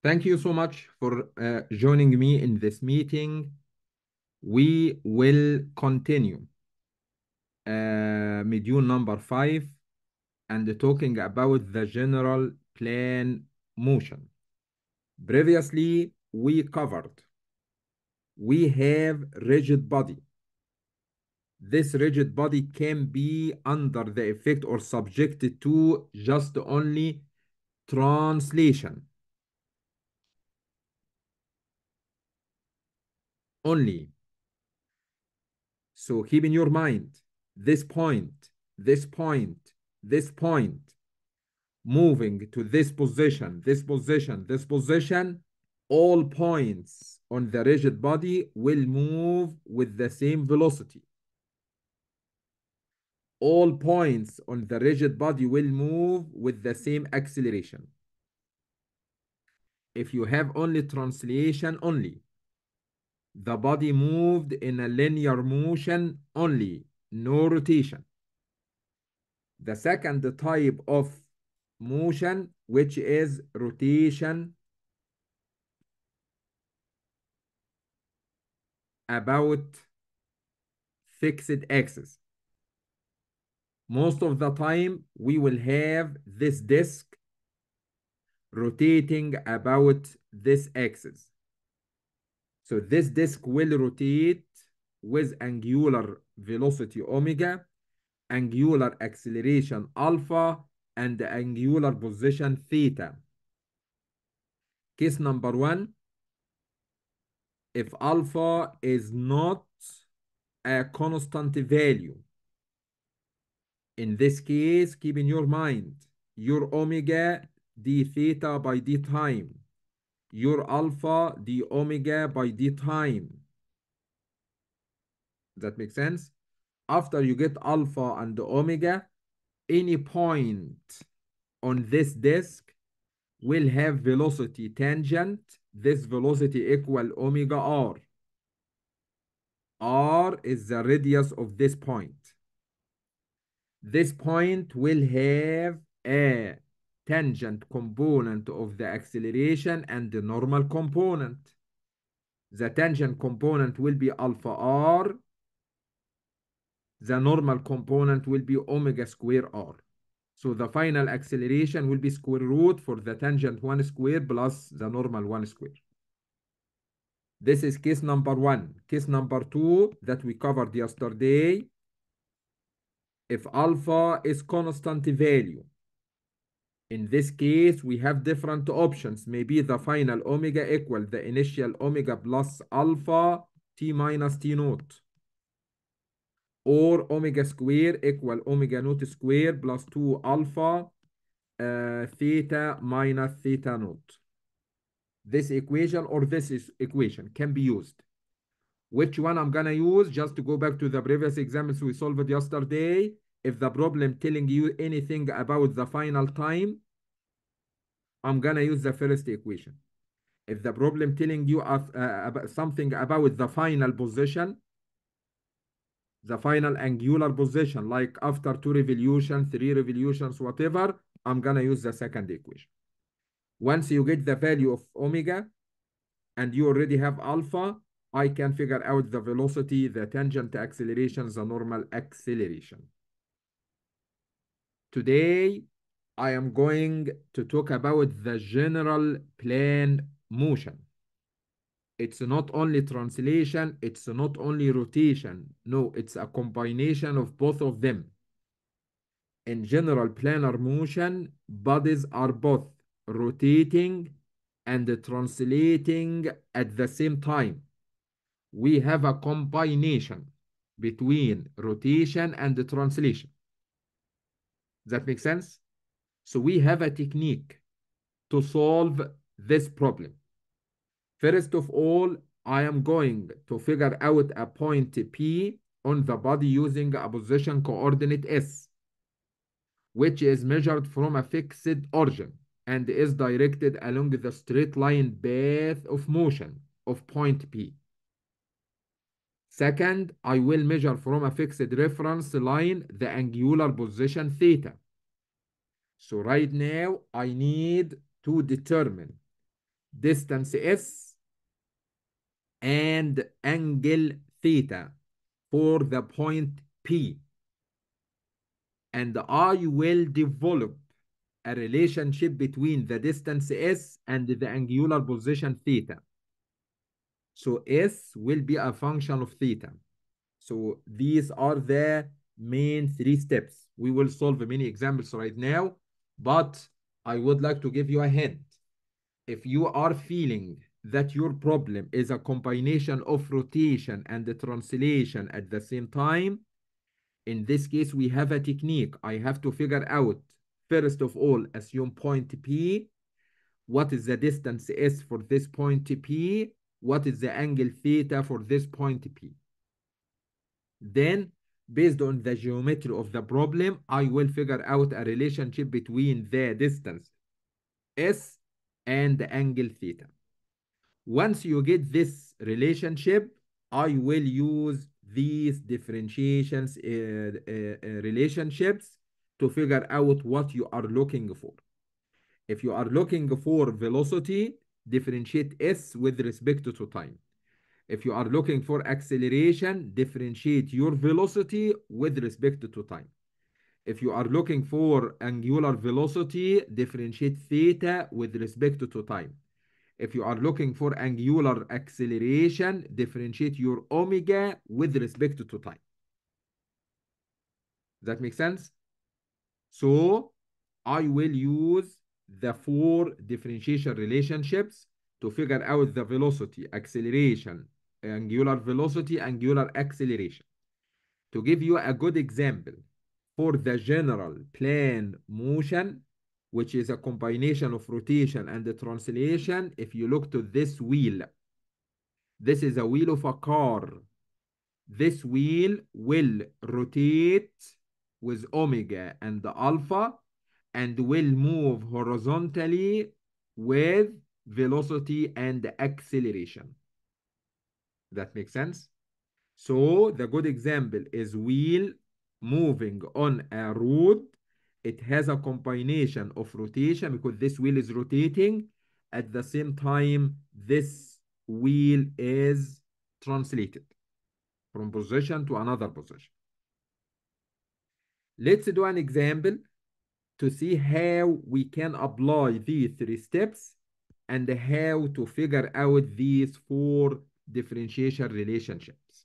Thank you so much for uh, joining me in this meeting. We will continue uh, module number five and talking about the general plane motion. Previously, we covered, we have rigid body. This rigid body can be under the effect or subjected to just only translation only. So keep in your mind this point, this point, this point, moving to this position, this position, this position, all points on the rigid body will move with the same velocity. All points on the rigid body will move with the same acceleration. If you have only translation only, the body moved in a linear motion only, no rotation. The second type of motion, which is rotation about fixed axis. Most of the time, we will have this disk rotating about this axis. So this disk will rotate with angular velocity omega, angular acceleration alpha, and the angular position theta. Case number one, if alpha is not a constant value, in this case, keep in your mind, your omega d theta by d time your alpha d omega by d time. That makes sense? After you get alpha and the omega, any point on this disk will have velocity tangent. This velocity equal omega r. r is the radius of this point. This point will have a tangent component of the acceleration and the normal component. The tangent component will be alpha r. The normal component will be omega square r. So the final acceleration will be square root for the tangent 1 square plus the normal 1 square. This is case number 1. Case number 2 that we covered yesterday. If alpha is constant value, in this case, we have different options. Maybe the final omega equal the initial omega plus alpha t minus t naught. Or omega square equal omega naught square plus 2 alpha uh, theta minus theta naught. This equation or this is equation can be used. Which one I'm going to use? Just to go back to the previous examples we solved yesterday if the problem telling you anything about the final time, I'm gonna use the first equation. If the problem telling you uh, about something about the final position, the final angular position, like after two revolutions, three revolutions, whatever, I'm gonna use the second equation. Once you get the value of omega and you already have alpha, I can figure out the velocity, the tangent acceleration, the normal acceleration. Today, I am going to talk about the general plane motion. It's not only translation, it's not only rotation. No, it's a combination of both of them. In general planar motion, bodies are both rotating and translating at the same time. We have a combination between rotation and translation. Does that make sense? So we have a technique to solve this problem. First of all, I am going to figure out a point P on the body using a position coordinate S, which is measured from a fixed origin and is directed along the straight line path of motion of point P. Second, I will measure from a fixed reference line the angular position theta. So right now, I need to determine distance S and angle theta for the point P. And I will develop a relationship between the distance S and the angular position theta. So S will be a function of theta. So these are the main three steps. We will solve many examples right now, but I would like to give you a hint. If you are feeling that your problem is a combination of rotation and the translation at the same time, in this case, we have a technique. I have to figure out, first of all, assume point P. What is the distance S for this point P? what is the angle theta for this point P. Then, based on the geometry of the problem, I will figure out a relationship between the distance S and the angle theta. Once you get this relationship, I will use these differentiations uh, uh, uh relationships to figure out what you are looking for. If you are looking for velocity, differentiate S with respect to time. If you are looking for acceleration, differentiate your velocity with respect to time. If you are looking for angular velocity, differentiate theta with respect to time. If you are looking for angular acceleration, differentiate your omega with respect to time. Does that make sense? So I will use the four differentiation relationships to figure out the velocity, acceleration, angular velocity, angular acceleration. To give you a good example for the general plane motion, which is a combination of rotation and the translation, if you look to this wheel, this is a wheel of a car. This wheel will rotate with omega and the alpha and will move horizontally with velocity and acceleration. That makes sense? So the good example is wheel moving on a road. It has a combination of rotation because this wheel is rotating. At the same time, this wheel is translated from position to another position. Let's do an example to see how we can apply these three steps and how to figure out these four differentiation relationships.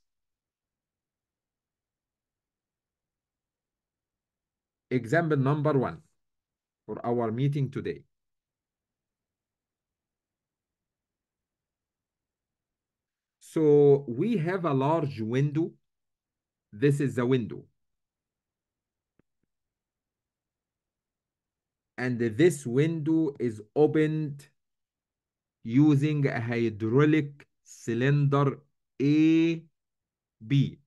Example number one for our meeting today. So we have a large window. This is the window. and this window is opened using a hydraulic cylinder AB.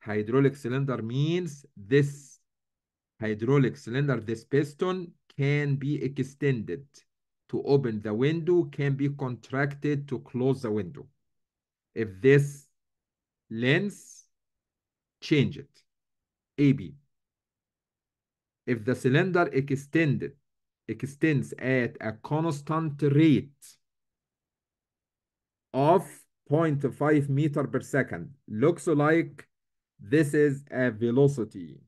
Hydraulic cylinder means this hydraulic cylinder, this piston can be extended to open the window, can be contracted to close the window. If this lens, change it, AB if the cylinder extended extends at a constant rate of 0.5 meter per second looks like this is a velocity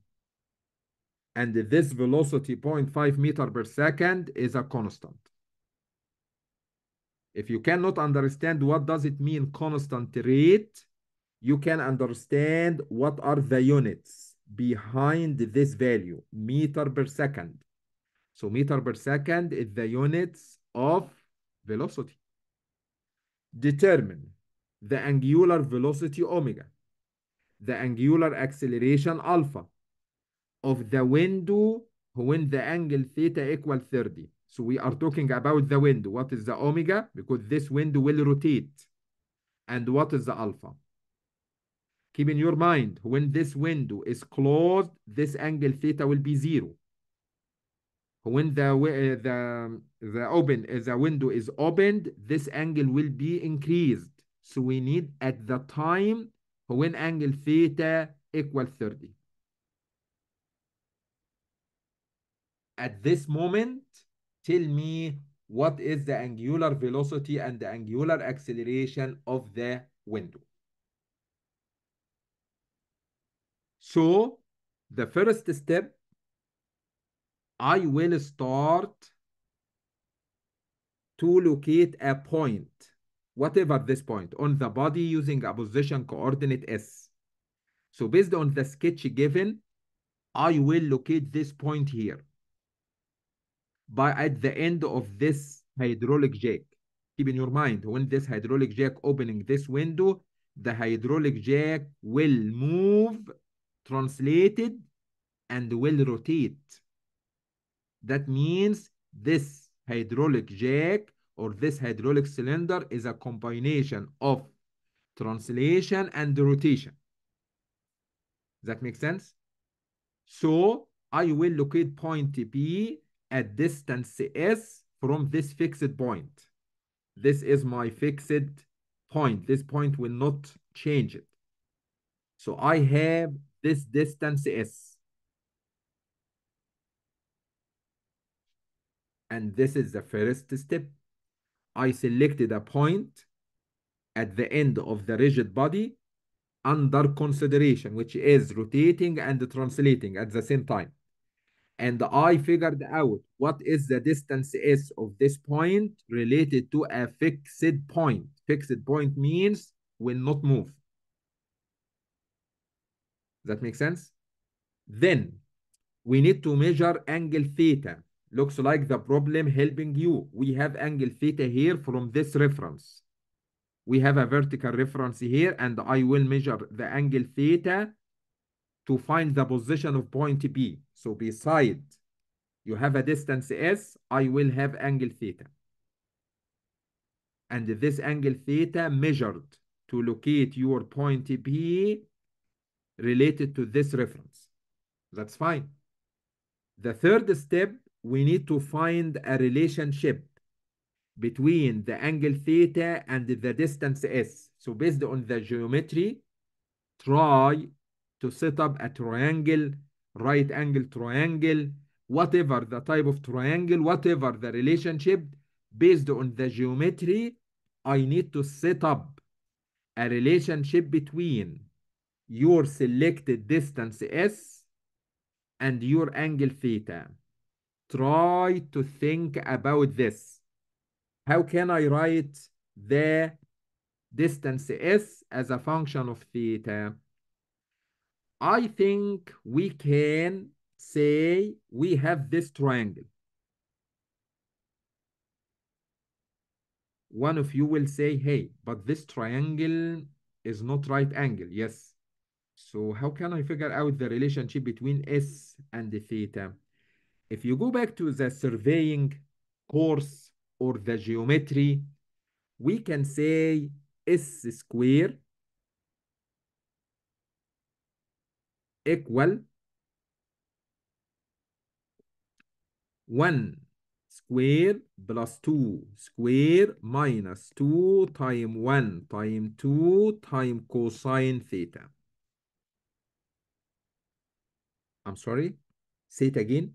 and this velocity 0.5 meter per second is a constant if you cannot understand what does it mean constant rate you can understand what are the units behind this value, meter per second. So meter per second is the units of velocity. Determine the angular velocity omega, the angular acceleration alpha of the window when the angle theta equal 30. So we are talking about the window. What is the omega? Because this window will rotate. And what is the alpha? Keep in your mind, when this window is closed, this angle theta will be zero. When the, uh, the, the, open, uh, the window is opened, this angle will be increased. So we need at the time when angle theta equal 30. At this moment, tell me what is the angular velocity and the angular acceleration of the window. So the first step, I will start to locate a point, whatever this point, on the body using a position coordinate S. So based on the sketch given, I will locate this point here by at the end of this hydraulic jack. Keep in your mind, when this hydraulic jack opening this window, the hydraulic jack will move translated, and will rotate. That means this hydraulic jack or this hydraulic cylinder is a combination of translation and rotation. That makes sense? So I will locate point B at distance S from this fixed point. This is my fixed point. This point will not change it. So I have this distance is. And this is the first step. I selected a point at the end of the rigid body under consideration, which is rotating and translating at the same time. And I figured out what is the distance S of this point related to a fixed point. Fixed point means will not move that make sense? Then we need to measure angle theta. Looks like the problem helping you. We have angle theta here from this reference. We have a vertical reference here, and I will measure the angle theta to find the position of point B. So beside you have a distance S, I will have angle theta. And this angle theta measured to locate your point B related to this reference. That's fine. The third step, we need to find a relationship between the angle theta and the distance s. So based on the geometry, try to set up a triangle, right angle triangle, whatever the type of triangle, whatever the relationship, based on the geometry, I need to set up a relationship between your selected distance S and your angle theta. Try to think about this. How can I write the distance S as a function of theta? I think we can say we have this triangle. One of you will say, hey, but this triangle is not right angle. Yes, so how can I figure out the relationship between S and the theta? If you go back to the surveying course or the geometry, we can say S square equal 1 square plus 2 square minus 2 times 1 times 2 times cosine theta. I'm sorry, say it again.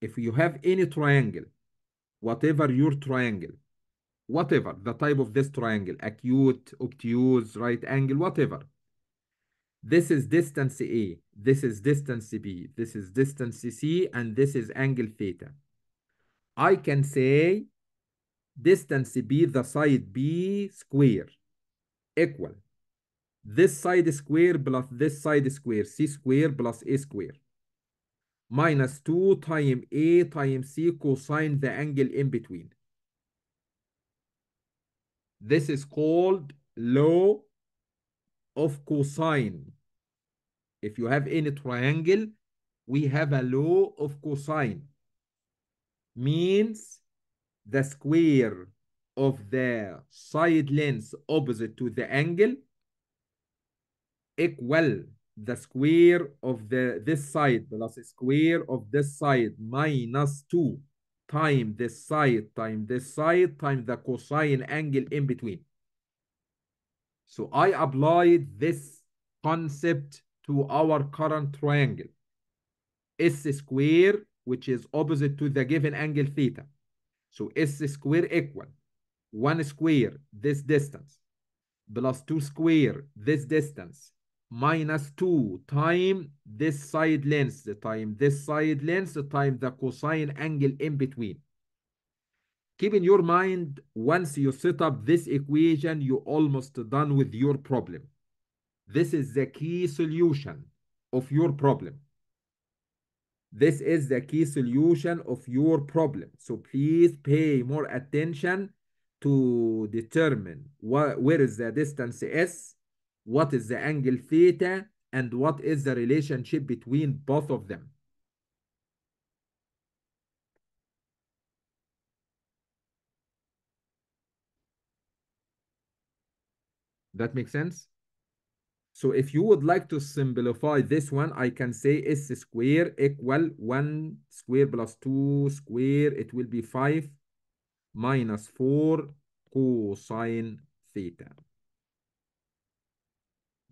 If you have any triangle, whatever your triangle, whatever the type of this triangle, acute, obtuse, right angle, whatever. This is distance A, this is distance B, this is distance C, and this is angle theta. I can say distance B, the side B square equal this side square plus this side square c square plus a square minus 2 times a times c cosine the angle in between. This is called law of cosine. If you have any triangle, we have a law of cosine. Means the square of the side length opposite to the angle equal the square of the this side plus square of this side minus 2 times this side times this side times the cosine angle in between. So I applied this concept to our current triangle. S square, which is opposite to the given angle theta. So S square equal 1 square, this distance, plus 2 square, this distance, minus 2 time this side length, the time this side length, the time the cosine angle in between. Keep in your mind, once you set up this equation, you're almost done with your problem. This is the key solution of your problem. This is the key solution of your problem. So please pay more attention to determine what, where is the distance S what is the angle theta and what is the relationship between both of them. That makes sense? So if you would like to simplify this one, I can say s square equal 1 square plus 2 square. It will be 5 minus 4 cosine theta.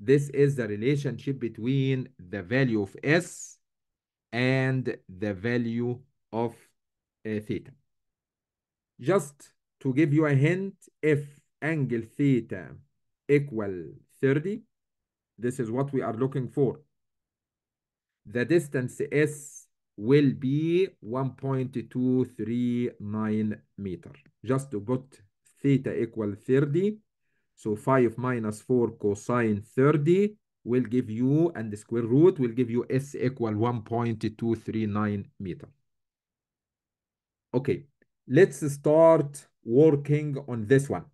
This is the relationship between the value of S and the value of uh, theta. Just to give you a hint, if angle theta equal 30, this is what we are looking for. The distance S will be 1.239 meter. Just to put theta equal 30, so 5 minus 4 cosine 30 will give you, and the square root will give you S equal 1.239 meter. Okay, let's start working on this one.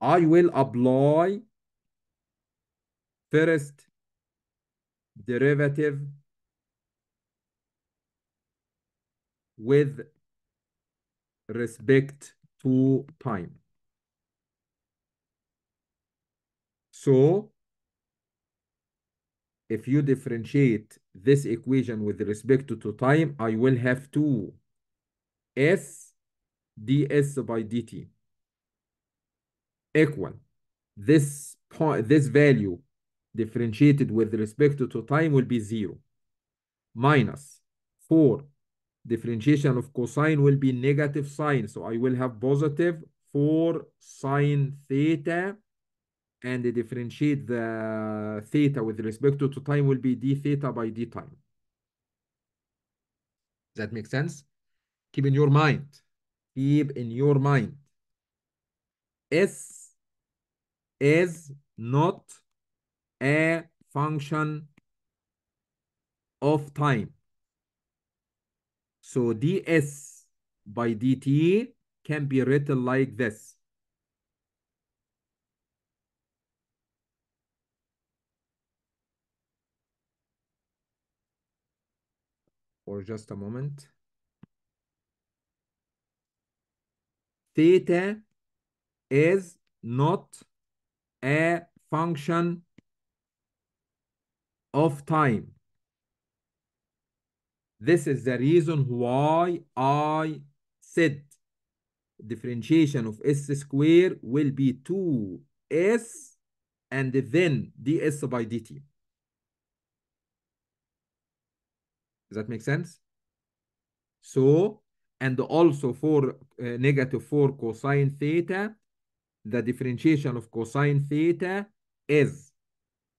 I will apply first derivative with respect to time. So if you differentiate this equation with respect to, to time, I will have to S ds by dt equal this point, this value differentiated with respect to, to time will be zero minus four differentiation of cosine will be negative sine. So I will have positive 4 sine theta and differentiate the theta with respect to, to time will be d theta by d time. Does that make sense? Keep in your mind. Keep in your mind. S is not a function of time. So ds by dt can be written like this. for just a moment. Theta is not a function of time. This is the reason why I said differentiation of s square will be 2s and then ds by dt. Does that make sense? So, and also for uh, negative 4 cosine theta, the differentiation of cosine theta is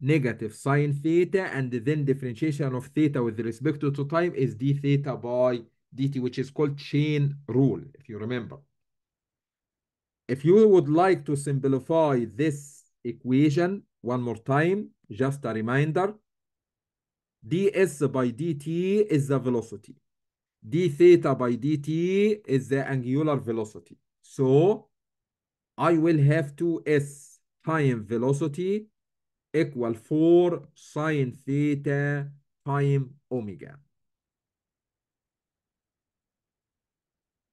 negative sine theta, and then differentiation of theta with respect to time is d theta by dt, which is called chain rule, if you remember. If you would like to simplify this equation one more time, just a reminder, ds by dt is the velocity. d theta by dt is the angular velocity. So I will have 2s time velocity equal 4 sine theta time omega.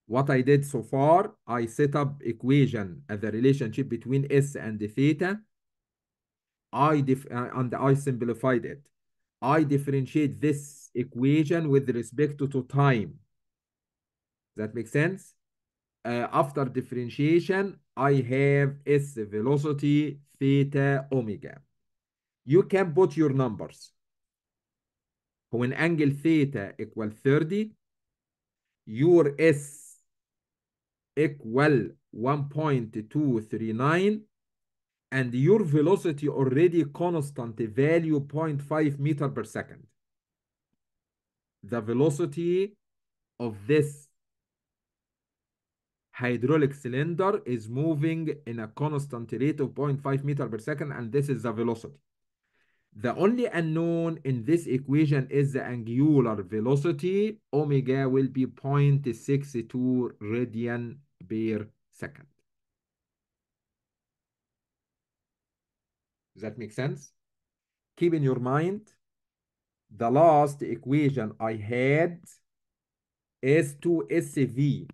What I did so far, I set up equation as the relationship between s and the theta. I def uh, and I simplified it. I differentiate this equation with respect to, to time. That makes sense? Uh, after differentiation, I have S velocity, theta, omega. You can put your numbers. When angle theta equal 30, your S equal 1.239 and your velocity already constant value 0.5 meter per second. The velocity of this hydraulic cylinder is moving in a constant rate of 0.5 meter per second, and this is the velocity. The only unknown in this equation is the angular velocity. Omega will be 0.62 radian per second. Does that make sense? Keep in your mind, the last equation I had is 2SV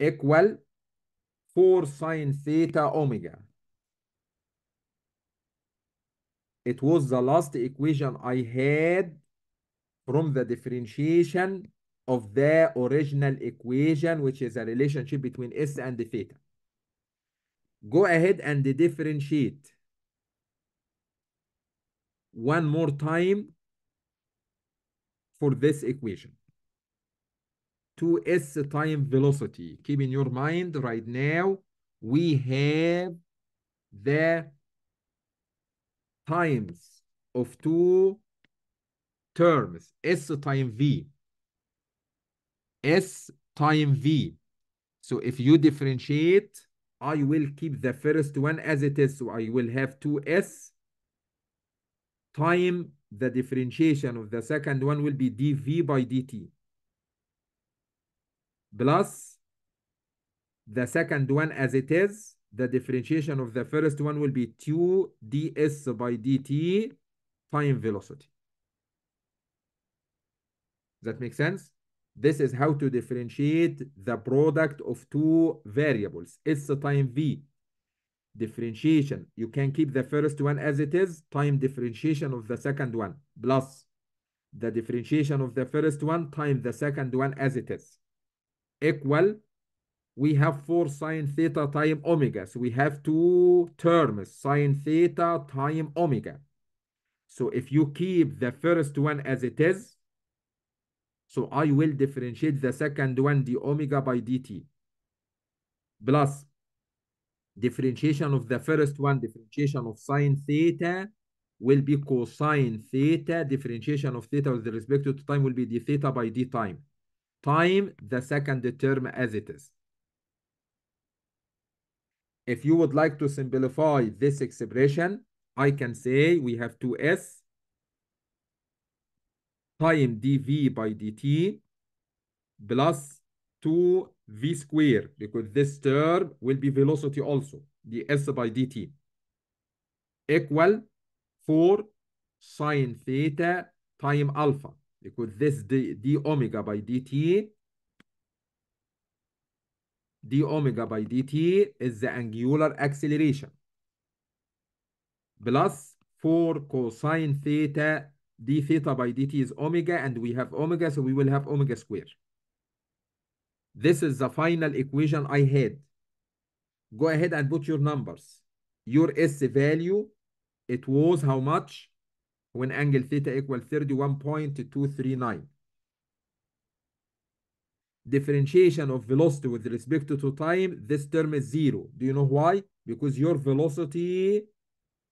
equal 4 sine theta omega. It was the last equation I had from the differentiation of the original equation, which is a relationship between S and theta go ahead and differentiate one more time for this equation. 2s time velocity. Keep in your mind right now, we have the times of two terms, s time v, s time v. So if you differentiate I will keep the first one as it is. So I will have 2s time the differentiation of the second one will be dv by dt plus the second one as it is. The differentiation of the first one will be 2ds by dt time velocity. Does that make sense? This is how to differentiate the product of two variables, S time V. Differentiation, you can keep the first one as it is, time differentiation of the second one, plus the differentiation of the first one times the second one as it is, equal, we have 4 sine theta time omega. So we have two terms, sine theta time omega. So if you keep the first one as it is, so I will differentiate the second one, d omega by dt, plus differentiation of the first one, differentiation of sine theta, will be cosine theta. Differentiation of theta with respect to time will be d theta by d time. Time, the second term as it is. If you would like to simplify this expression, I can say we have two s time dv by dt plus 2 v square because this term will be velocity also ds by dt equal 4 sine theta time alpha because this d, d omega by dt d omega by dt is the angular acceleration plus 4 cosine theta d theta by dt is omega, and we have omega, so we will have omega squared. This is the final equation I had. Go ahead and put your numbers. Your S value, it was how much? When angle theta equal 31.239. Differentiation of velocity with respect to time, this term is zero. Do you know why? Because your velocity,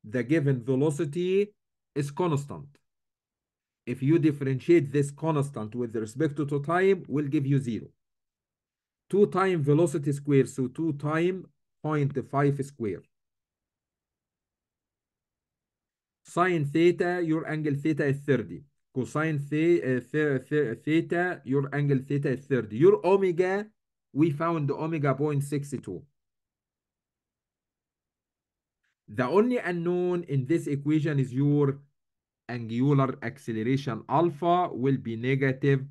the given velocity is constant if you differentiate this constant with respect to time, will give you zero. 2 time velocity square, so 2 time 0.5 square. Sine theta, your angle theta is 30. Cosine the, uh, the, the, theta, your angle theta is 30. Your omega, we found the omega 0.62. The only unknown in this equation is your angular acceleration alpha will be negative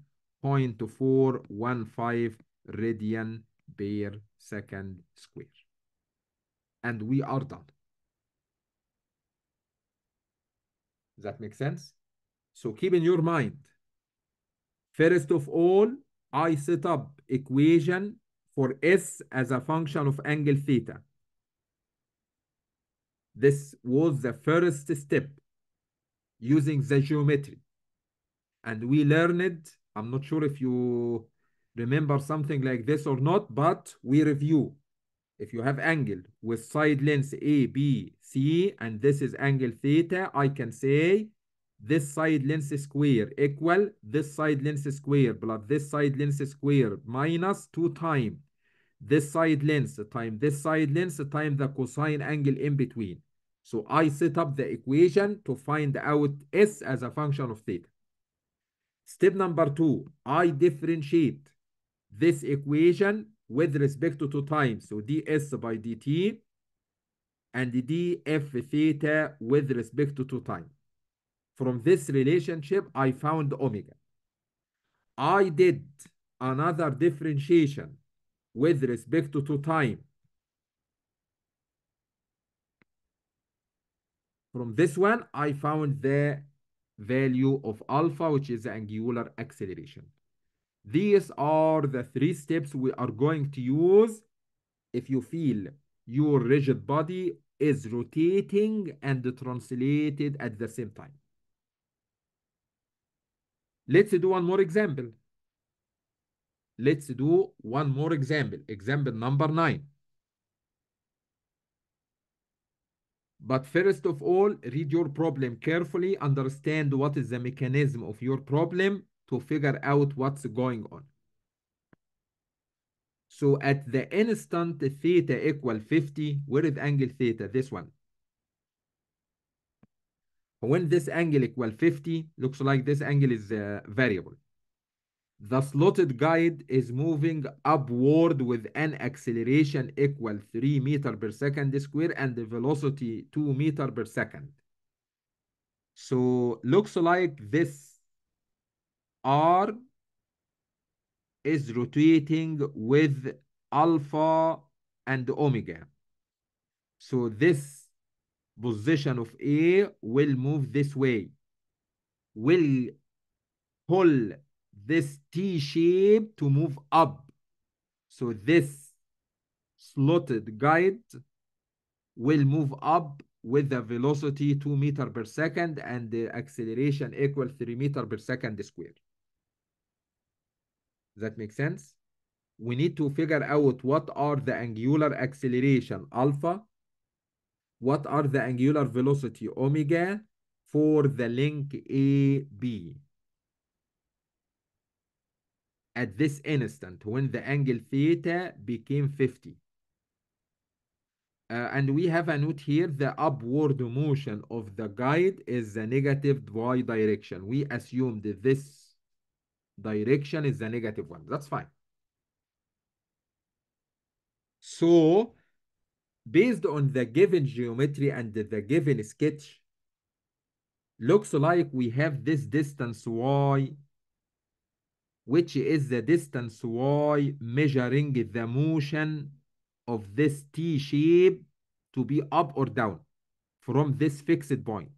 0.415 radian per second square. And we are done. Does that make sense? So keep in your mind, first of all, I set up equation for S as a function of angle theta. This was the first step using the geometry. And we learned, I'm not sure if you remember something like this or not, but we review. If you have angle with side lengths A, B, C, and this is angle theta, I can say this side length square equal this side length square plus this side length square minus 2 times this side length time this side length time the cosine angle in between. So I set up the equation to find out S as a function of theta. Step number two, I differentiate this equation with respect to two times. So ds by dt and df theta with respect to two times. From this relationship, I found omega. I did another differentiation with respect to two times From this one, I found the value of alpha, which is the angular acceleration. These are the three steps we are going to use if you feel your rigid body is rotating and translated at the same time. Let's do one more example. Let's do one more example. Example number nine. But first of all, read your problem carefully, understand what is the mechanism of your problem to figure out what's going on. So at the instant theta equal 50, where is angle theta? This one. When this angle equal 50, looks like this angle is uh, variable. The slotted guide is moving upward with an acceleration equal 3 meter per second square and the velocity 2 meter per second. So looks like this R is rotating with alpha and omega. So this position of A will move this way, will pull this T shape to move up. So this slotted guide will move up with the velocity 2 meter per second and the acceleration equal 3 meter per second square. That makes sense? We need to figure out what are the angular acceleration alpha, what are the angular velocity omega for the link AB at this instant when the angle theta became 50. Uh, and we have a note here, the upward motion of the guide is the negative y direction. We assumed this direction is the negative one. That's fine. So, based on the given geometry and the given sketch, looks like we have this distance y which is the distance y measuring the motion of this T shape to be up or down from this fixed point.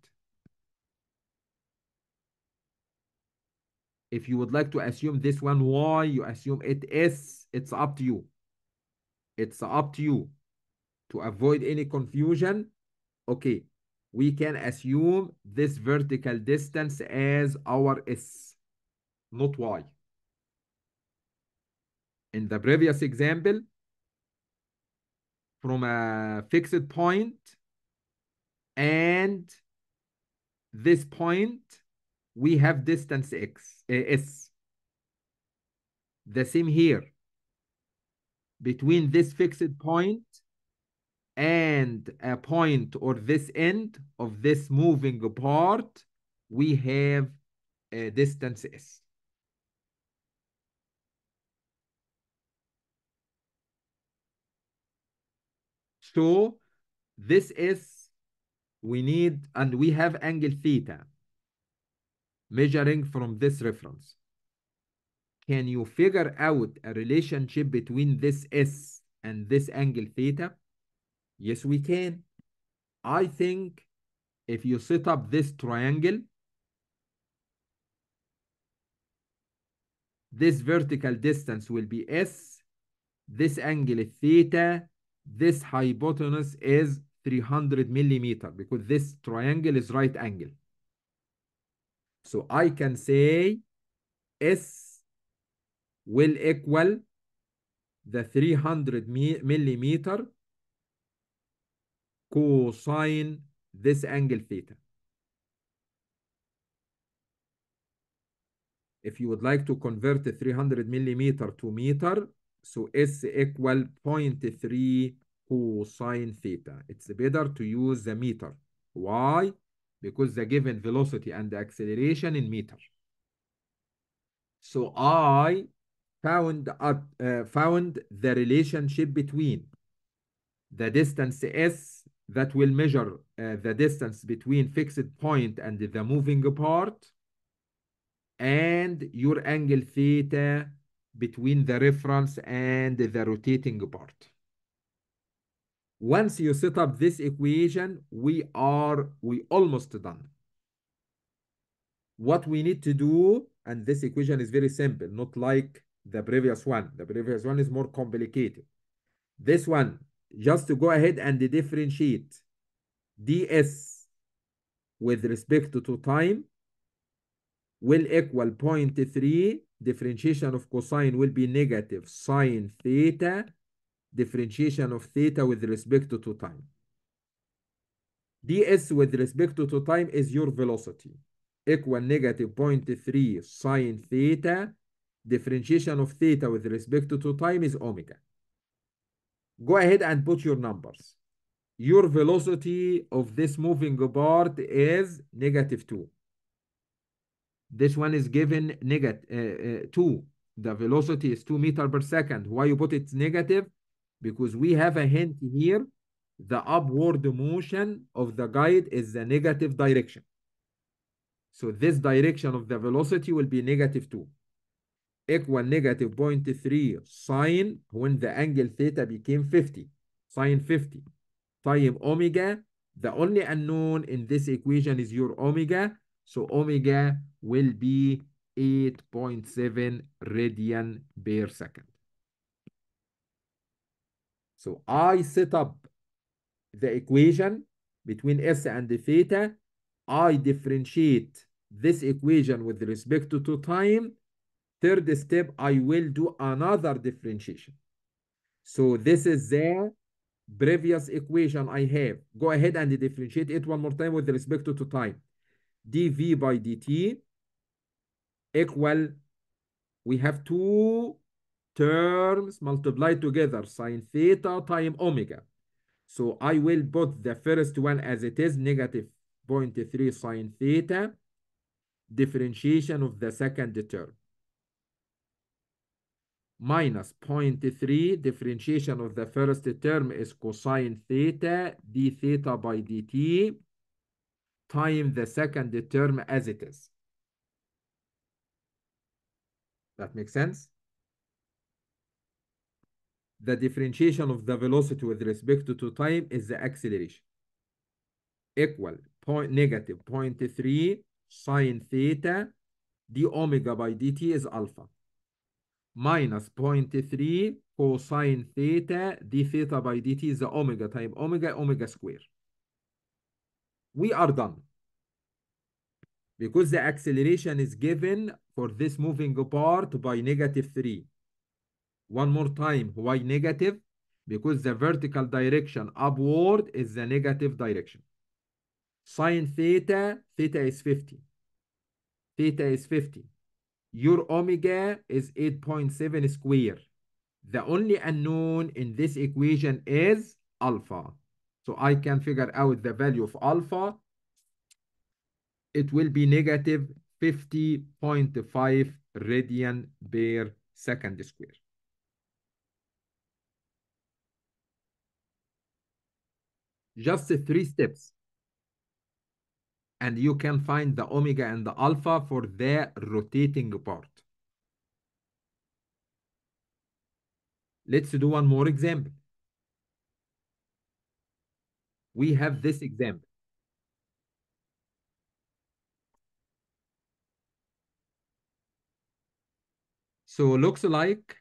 If you would like to assume this one y, you assume it is, it's up to you. It's up to you to avoid any confusion. Okay, we can assume this vertical distance as our s, not y in the previous example, from a fixed point and this point, we have distance x, uh, s. The same here. Between this fixed point and a point or this end of this moving part, we have a eh, distance s. So this is, we need, and we have angle theta measuring from this reference. Can you figure out a relationship between this S and this angle theta? Yes, we can. I think if you set up this triangle, this vertical distance will be S, this angle theta this hypotenuse is 300 millimeter because this triangle is right angle. So I can say S will equal the 300 millimeter cosine this angle theta. If you would like to convert the 300 millimeter to meter, so S equal 0.3 cosine theta. It's better to use the meter. Why? Because the given velocity and the acceleration in meter. So I found, at uh, found the relationship between the distance S that will measure uh, the distance between fixed point and the moving part and your angle theta between the reference and the rotating part. Once you set up this equation, we are we almost done. What we need to do, and this equation is very simple, not like the previous one. The previous one is more complicated. This one, just to go ahead and differentiate ds with respect to time will equal 0.3 differentiation of cosine will be negative sine theta differentiation of theta with respect to time. ds with respect to time is your velocity equal negative 0.3 sine theta differentiation of theta with respect to time is omega. Go ahead and put your numbers. Your velocity of this moving part is negative 2. This one is given negative uh, uh, 2. The velocity is 2 meter per second. Why you put it negative? Because we have a hint here. The upward motion of the guide is the negative direction. So this direction of the velocity will be negative 2 equal negative 0.3 sine when the angle theta became 50, sine 50 time omega. The only unknown in this equation is your omega. So omega will be 8.7 radian per second. So I set up the equation between S and theta. I differentiate this equation with respect to time. Third step, I will do another differentiation. So this is the previous equation I have. Go ahead and differentiate it one more time with respect to time dv by dt equal, we have two terms multiplied together, sine theta time omega. So I will put the first one as it is, negative 0.3 sine theta, differentiation of the second term. Minus 0.3 differentiation of the first term is cosine theta d theta by dt Time the second term as it is. That makes sense? The differentiation of the velocity with respect to time is the acceleration equal point negative 0.3 sine theta d omega by dt is alpha minus 0.3 cosine theta d theta by dt is the omega time omega omega square we are done. Because the acceleration is given for this moving part by negative 3. One more time, why negative? Because the vertical direction upward is the negative direction. Sine theta, theta is 50. Theta is 50. Your omega is 8.7 square. The only unknown in this equation is alpha. So I can figure out the value of alpha. It will be negative 50.5 radian per second square. Just three steps. And you can find the omega and the alpha for the rotating part. Let's do one more example we have this example. So looks like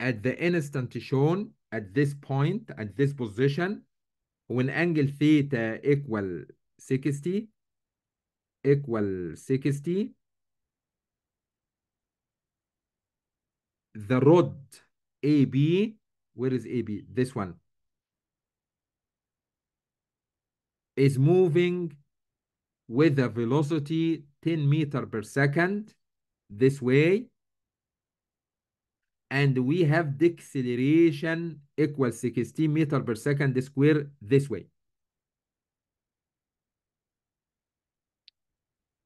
at the instant shown at this point, at this position, when angle theta equal 60, equal 60, the rod AB, where is AB? This one. is moving with a velocity 10 meter per second this way and we have deceleration equals 16 meter per second square this way.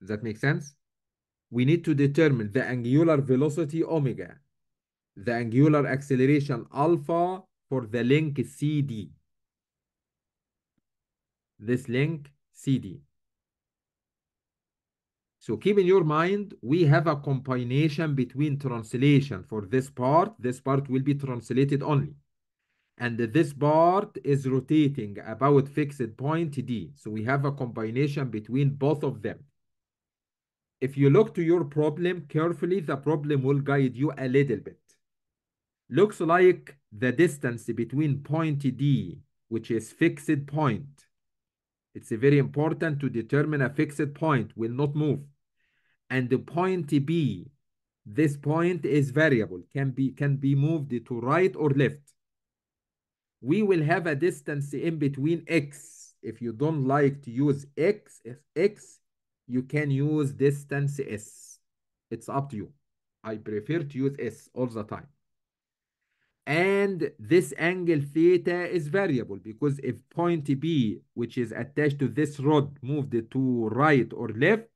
Does that make sense? We need to determine the angular velocity omega, the angular acceleration alpha for the link CD this link CD. So keep in your mind, we have a combination between translation for this part. This part will be translated only. And this part is rotating about fixed point D. So we have a combination between both of them. If you look to your problem carefully, the problem will guide you a little bit. Looks like the distance between point D, which is fixed point, it's very important to determine a fixed point, will not move. And the point B, this point is variable, can be, can be moved to right or left. We will have a distance in between x. If you don't like to use x, x, you can use distance s. It's up to you. I prefer to use s all the time. And this angle theta is variable because if point B, which is attached to this rod, moved to right or left,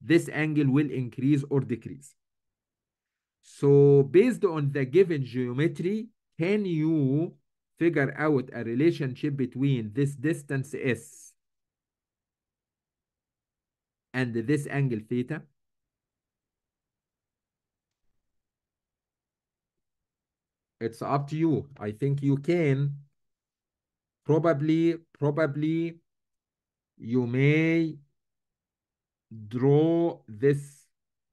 this angle will increase or decrease. So based on the given geometry, can you figure out a relationship between this distance S and this angle theta? It's up to you. I think you can probably, probably you may draw this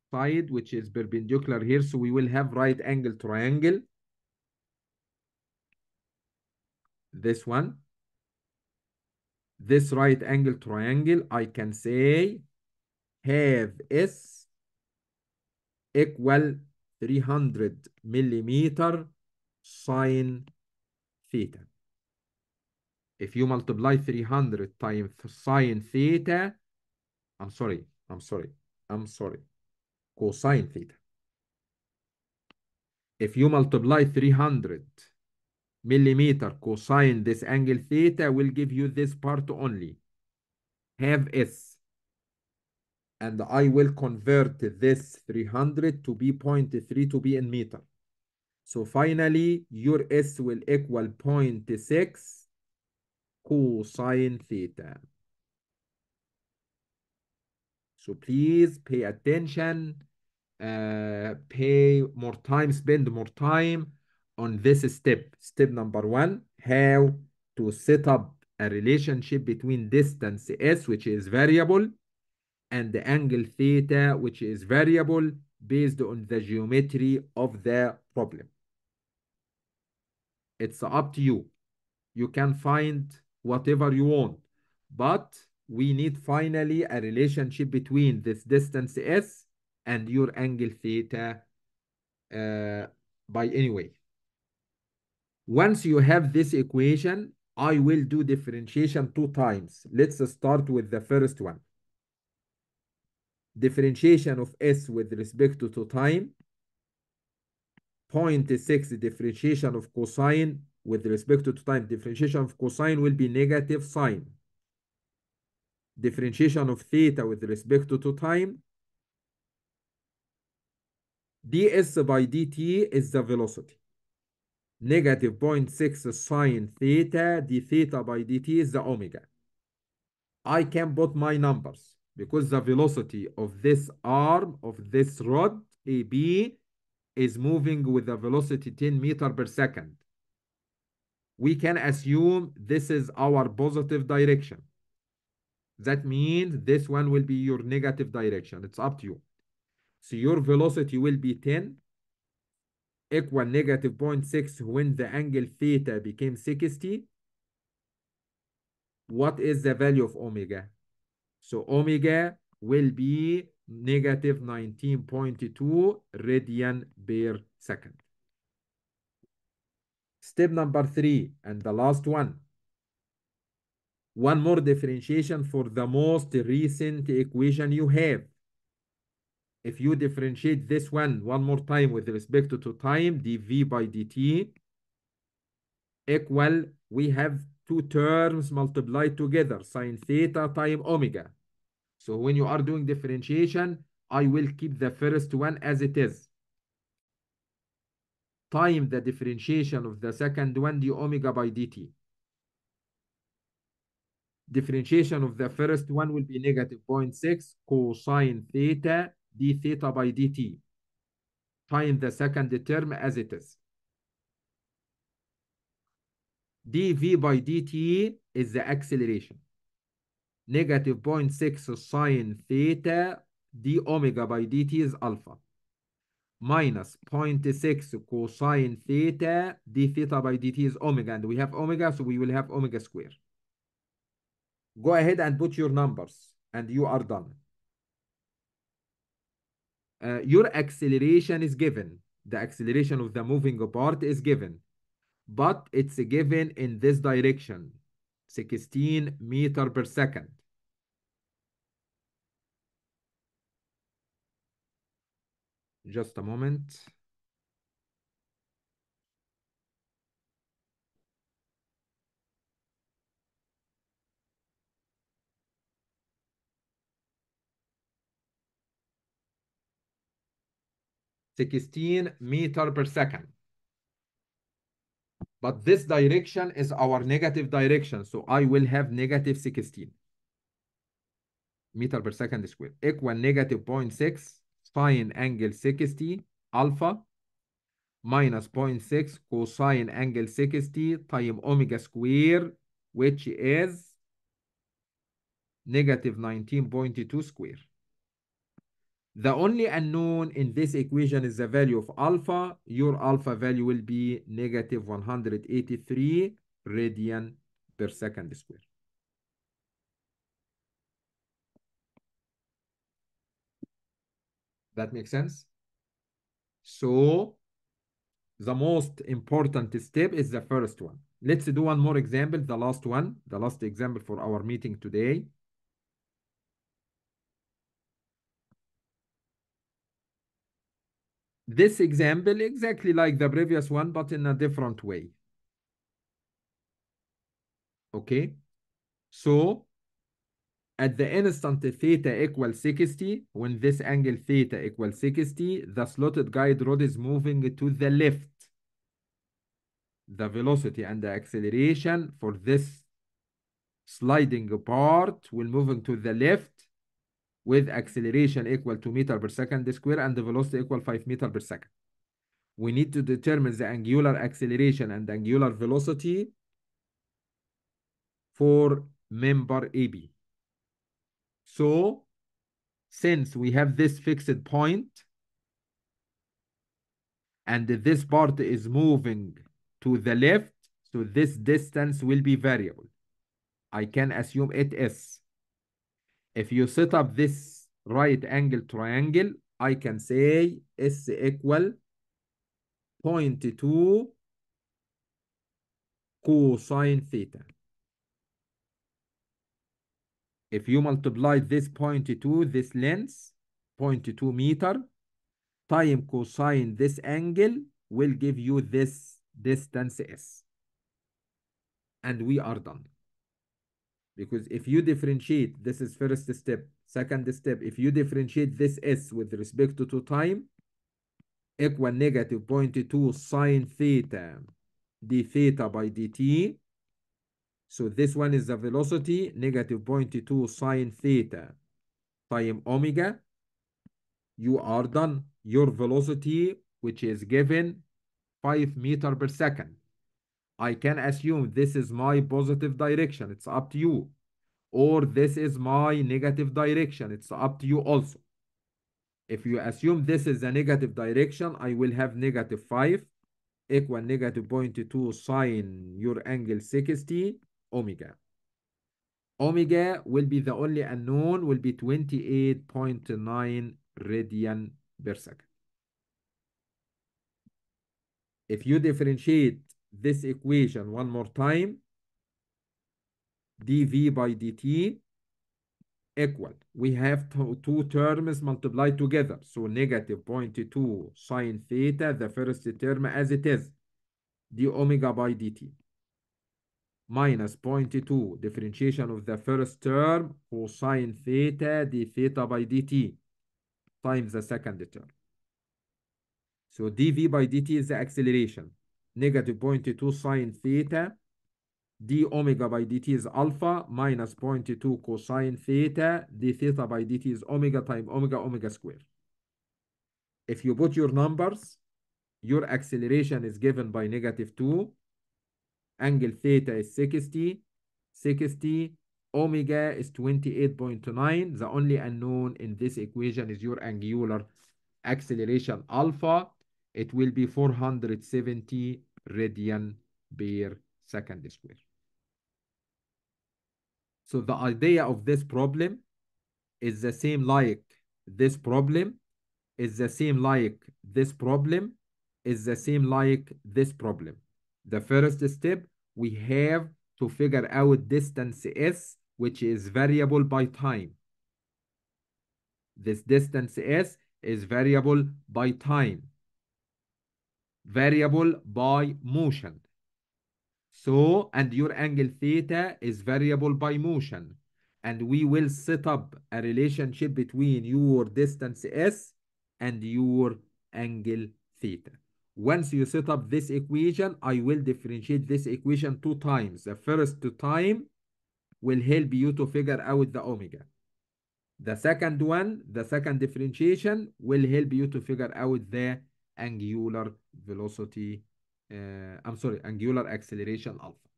side, which is perpendicular here. So we will have right angle triangle. This one. This right angle triangle, I can say have S equal 300 millimeter sine theta. If you multiply 300 times sine theta, I'm sorry, I'm sorry, I'm sorry, cosine theta. If you multiply 300 millimeter cosine this angle theta will give you this part only. Have S. And I will convert this 300 to be 0.3 to be in meter. So finally, your S will equal 0.6 cosine theta. So please pay attention, uh, pay more time, spend more time on this step. Step number one, how to set up a relationship between distance S, which is variable, and the angle theta, which is variable based on the geometry of the problem. It's up to you. You can find whatever you want, but we need finally a relationship between this distance S and your angle theta uh, by anyway, Once you have this equation, I will do differentiation two times. Let's start with the first one. Differentiation of S with respect to time 0.6 differentiation of cosine with respect to time differentiation of cosine will be negative sine. Differentiation of theta with respect to time. ds by dt is the velocity. Negative 0.6 sine theta d theta by dt is the omega. I can put my numbers because the velocity of this arm of this rod AB is moving with a velocity 10 meter per second, we can assume this is our positive direction. That means this one will be your negative direction. It's up to you. So your velocity will be 10 equal negative 0.6 when the angle theta became 60. What is the value of omega? So omega will be negative 19.2 radian per second. Step number three, and the last one. One more differentiation for the most recent equation you have. If you differentiate this one one more time with respect to time, dv by dt equal, we have two terms multiplied together, sine theta time omega. So when you are doing differentiation, I will keep the first one as it is. Time the differentiation of the second one d omega by dt. Differentiation of the first one will be negative 0.6 cosine theta d theta by dt. Time the second term as it is. dv by dt is the acceleration negative 0.6 sine theta d omega by dt is alpha minus 0.6 cosine theta d theta by dt is omega and we have omega so we will have omega square go ahead and put your numbers and you are done uh, your acceleration is given the acceleration of the moving part is given but it's given in this direction 16 meter per second. Just a moment. Sixteen meter per second. But this direction is our negative direction. So I will have negative 16 meter per second square equal negative 0.6 sine angle 60 alpha minus 0.6 cosine angle 60 time omega square, which is negative 19.2 square. The only unknown in this equation is the value of alpha. Your alpha value will be negative 183 radian per second square. That makes sense? So the most important step is the first one. Let's do one more example, the last one, the last example for our meeting today. this example exactly like the previous one, but in a different way. Okay, so at the instant theta equals 60, when this angle theta equals 60, the slotted guide rod is moving to the left. The velocity and the acceleration for this sliding part will moving to the left with acceleration equal to meter per second square and the velocity equal 5 meter per second. We need to determine the angular acceleration and angular velocity for member AB. So since we have this fixed point and this part is moving to the left, so this distance will be variable. I can assume it is if you set up this right angle triangle, I can say S equal 0.2 cosine theta. If you multiply this 0.2, this length, 0.2 meter, time cosine this angle will give you this distance S. And we are done. Because if you differentiate, this is first step. Second step, if you differentiate this S with respect to, time, equal negative 0.2 sine theta d theta by dt. So this one is the velocity, negative 0.2 sine theta time omega. You are done. Your velocity, which is given 5 meter per second. I can assume this is my positive direction. It's up to you. Or this is my negative direction. It's up to you also. If you assume this is a negative direction, I will have negative 5 equal negative 0.2 sine your angle 60 omega. Omega will be the only unknown, will be 28.9 radian per second. If you differentiate this equation one more time. dv by dt equal. We have two terms multiplied together. So negative 0.2 sine theta, the first term as it is, d omega by dt. Minus 0.2 differentiation of the first term cosine theta d theta by dt times the second term. So dv by dt is the acceleration negative 0.2 sine theta d omega by dt is alpha minus 0.2 cosine theta d theta by dt is omega time omega omega square. If you put your numbers, your acceleration is given by negative 2. Angle theta is 60. 60 omega is 28.9. The only unknown in this equation is your angular acceleration alpha it will be 470 radian per second square. So the idea of this problem is the same like this problem, is the same like this problem, is the same like this problem. The first step, we have to figure out distance S, which is variable by time. This distance S is variable by time variable by motion. So, and your angle theta is variable by motion. And we will set up a relationship between your distance S and your angle theta. Once you set up this equation, I will differentiate this equation two times. The first time will help you to figure out the omega. The second one, the second differentiation, will help you to figure out the angular velocity, uh, I'm sorry, angular acceleration alpha.